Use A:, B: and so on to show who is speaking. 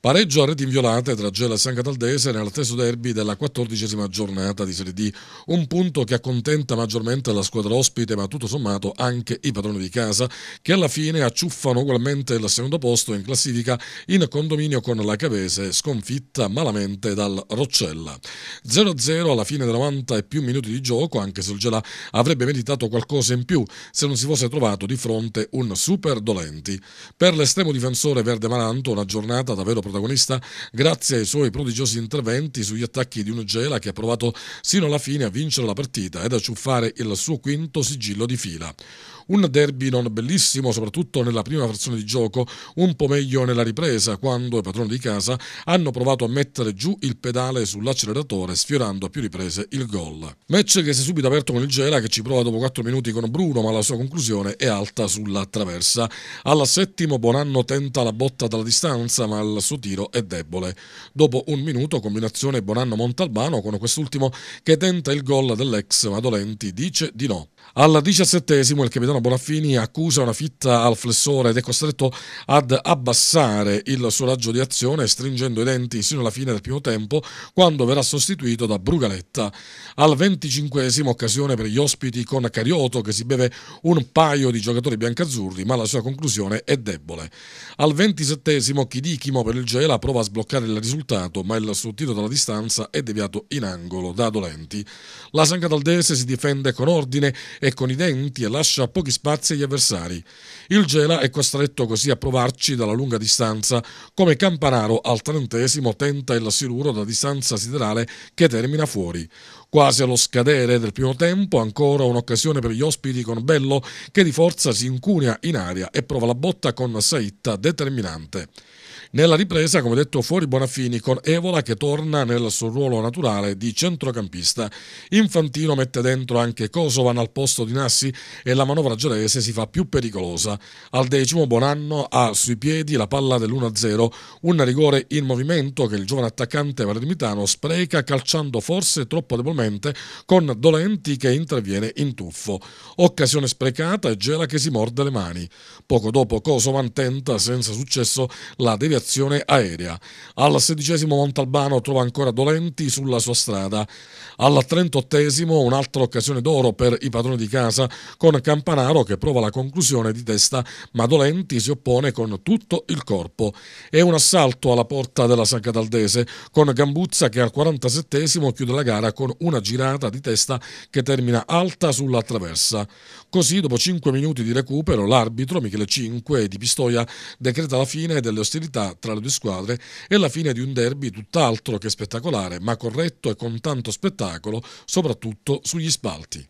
A: Pareggio a reti inviolate tra Gela e San Cataldese nel nell'atteso derby della quattordicesima giornata di Serie D, un punto che accontenta maggiormente la squadra ospite ma tutto sommato anche i padroni di casa che alla fine acciuffano ugualmente il secondo posto in classifica in condominio con la Cavese sconfitta malamente dal Roccella. 0-0 alla fine dei 90 e più minuti di gioco anche se il Gela avrebbe meritato qualcosa in più se non si fosse trovato di fronte un super dolenti. Per l'estremo difensore Verde Maranto una giornata davvero protagonista grazie ai suoi prodigiosi interventi sugli attacchi di un Gela che ha provato sino alla fine a vincere la partita ed a ciuffare il suo quinto sigillo di fila. Un derby non bellissimo, soprattutto nella prima frazione di gioco, un po' meglio nella ripresa, quando i padroni di casa hanno provato a mettere giù il pedale sull'acceleratore, sfiorando a più riprese il gol. Match che si è subito aperto con il Gela, che ci prova dopo 4 minuti con Bruno, ma la sua conclusione è alta sulla traversa. Alla settimo Bonanno tenta la botta dalla distanza, ma il suo tiro è debole. Dopo un minuto, combinazione Bonanno-Montalbano, con quest'ultimo che tenta il gol dell'ex, Madolenti, dice di no. Al diciassettesimo il capitano Bonaffini accusa una fitta al flessore ed è costretto ad abbassare il suo raggio di azione stringendo i denti sino alla fine del primo tempo quando verrà sostituito da Brugaletta. Al venticinquesimo occasione per gli ospiti con Carioto che si beve un paio di giocatori biancazzurri ma la sua conclusione è debole. Al ventisettesimo Chidichimo per il Gela prova a sbloccare il risultato ma il suo dalla distanza è deviato in angolo da Dolenti. La San Cataldese si difende con ordine e con i denti e lascia pochi spazi agli avversari. Il Gela è costretto così a provarci dalla lunga distanza, come Campanaro al trentesimo tenta il siluro da distanza siderale che termina fuori. Quasi allo scadere del primo tempo, ancora un'occasione per gli ospiti con Bello che di forza si incunea in aria e prova la botta con Saitta determinante. Nella ripresa, come detto, fuori Bonafini con Evola che torna nel suo ruolo naturale di centrocampista. Infantino mette dentro anche Kosovan al posto posto di Nassi e la manovra gelese si fa più pericolosa. Al decimo Bonanno ha sui piedi la palla dell'1-0, un rigore in movimento che il giovane attaccante Valermitano spreca calciando forse troppo debolmente con Dolenti che interviene in tuffo. Occasione sprecata e Gela che si morde le mani. Poco dopo Cosovan tenta senza successo la deviazione aerea. Al sedicesimo Montalbano trova ancora Dolenti sulla sua strada. Al trentottesimo un'altra occasione d'oro per i padroni padrone di casa con Campanaro che prova la conclusione di testa ma Dolenti si oppone con tutto il corpo. È un assalto alla porta della San Cataldese con Gambuzza che al 47 esimo chiude la gara con una girata di testa che termina alta sulla traversa. Così dopo 5 minuti di recupero l'arbitro Michele 5 di Pistoia decreta la fine delle ostilità tra le due squadre e la fine di un derby tutt'altro che spettacolare ma corretto e con tanto spettacolo soprattutto sugli spalti.